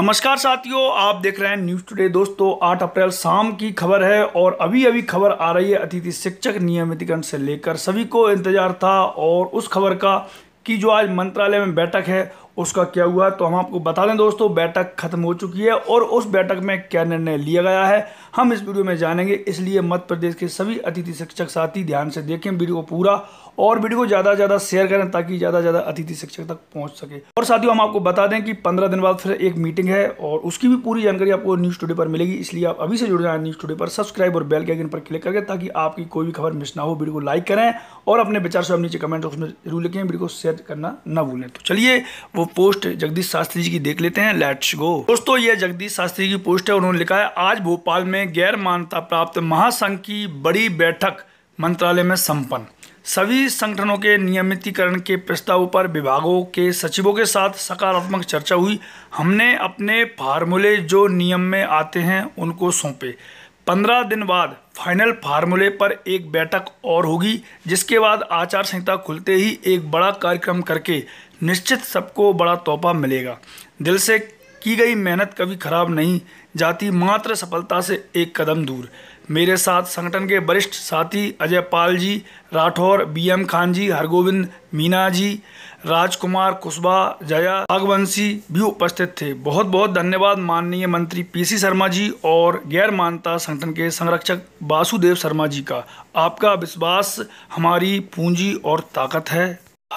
नमस्कार साथियों आप देख रहे हैं न्यूज़ टुडे दोस्तों 8 अप्रैल शाम की खबर है और अभी अभी खबर आ रही है अतिथि शिक्षक नियमितीकरण से लेकर सभी को इंतजार था और उस खबर का कि जो आज मंत्रालय में बैठक है उसका क्या हुआ तो हम आपको बता दें दोस्तों बैठक खत्म हो चुकी है और उस बैठक में क्या निर्णय लिया गया है हम इस वीडियो में जानेंगे इसलिए मध्य प्रदेश के सभी अतिथि शिक्षक साथी ध्यान से देखें वीडियो को पूरा और वीडियो को ज़्यादा से ज़्यादा शेयर करें ताकि ज़्यादा से ज़्यादा अतिथि शिक्षक तक पहुँच सके और साथियों हम आपको बता दें कि पंद्रह दिन बाद फिर एक मीटिंग है और उसकी भी पूरी जानकारी आपको न्यूज़ टूडे पर मिलेगी इसलिए आप अभी से जुड़ जाए न्यूज़ टूडे पर सब्सक्राइब और बेल के आइकन पर क्लिक करके ताकि आपकी कोई भी खबर मिस ना हो वीडियो को लाइक करें और अपने विचार से नीचे कमेंट बॉक्स में जरूर लिखें वीडियो को शेयर करना ना भूलें तो चलिए वो पोस्ट जगदीश शास्त्री जी की देख लेते हैं लेट्स गो दोस्तों ये जगदीश शास्त्री की पोस्ट है उन्होंने लिखा है आज भोपाल में गैर मान्यता प्राप्त महासंघ की बड़ी बैठक मंत्रालय में संपन्न सभी संगठनों के नियमितीकरण के प्रस्ताव पर विभागों के सचिवों के साथ सकारात्मक चर्चा हुई हमने अपने फार्मूले जो नियम में आते हैं उनको सौंपे पंद्रह दिन बाद फाइनल फार्मूले पर एक बैठक और होगी जिसके बाद आचार संहिता खुलते ही एक बड़ा कार्यक्रम करके निश्चित सबको बड़ा तोहफा मिलेगा दिल से की गई मेहनत कभी खराब नहीं जाती मात्र सफलता से एक कदम दूर मेरे साथ संगठन के वरिष्ठ साथी अजय पाल जी राठौर बी एम खान जी हरगोविंद मीना जी राजकुमार कुशबा जया बागवंशी भी उपस्थित थे बहुत बहुत धन्यवाद माननीय मंत्री पीसी शर्मा जी और गैर मानता संगठन के संरक्षक वासुदेव शर्मा जी का आपका विश्वास हमारी पूंजी और ताकत है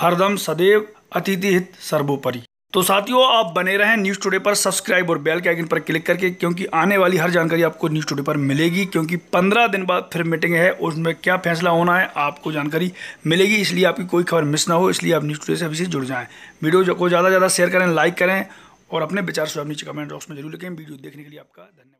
हरदम सदैव अतिथि हित सर्वोपरि तो साथियों आप बने रहें न्यूज़ टुडे पर सब्सक्राइब और बेल के आइकन पर क्लिक करके क्योंकि आने वाली हर जानकारी आपको न्यूज़ टुडे पर मिलेगी क्योंकि पंद्रह दिन बाद फिर मीटिंग है उसमें क्या फैसला होना है आपको जानकारी मिलेगी इसलिए आपकी कोई खबर मिस ना हो इसलिए आप न्यूज़ टुडे से अभी से जुड़ जाएँ वीडियो को ज़्यादा से ज़्यादा शेयर करें लाइक करें और अपने विचार स्वयं नीचे कमेंट बॉक्स में जरूर लिखें वीडियो देखने के लिए आपका धन्यवाद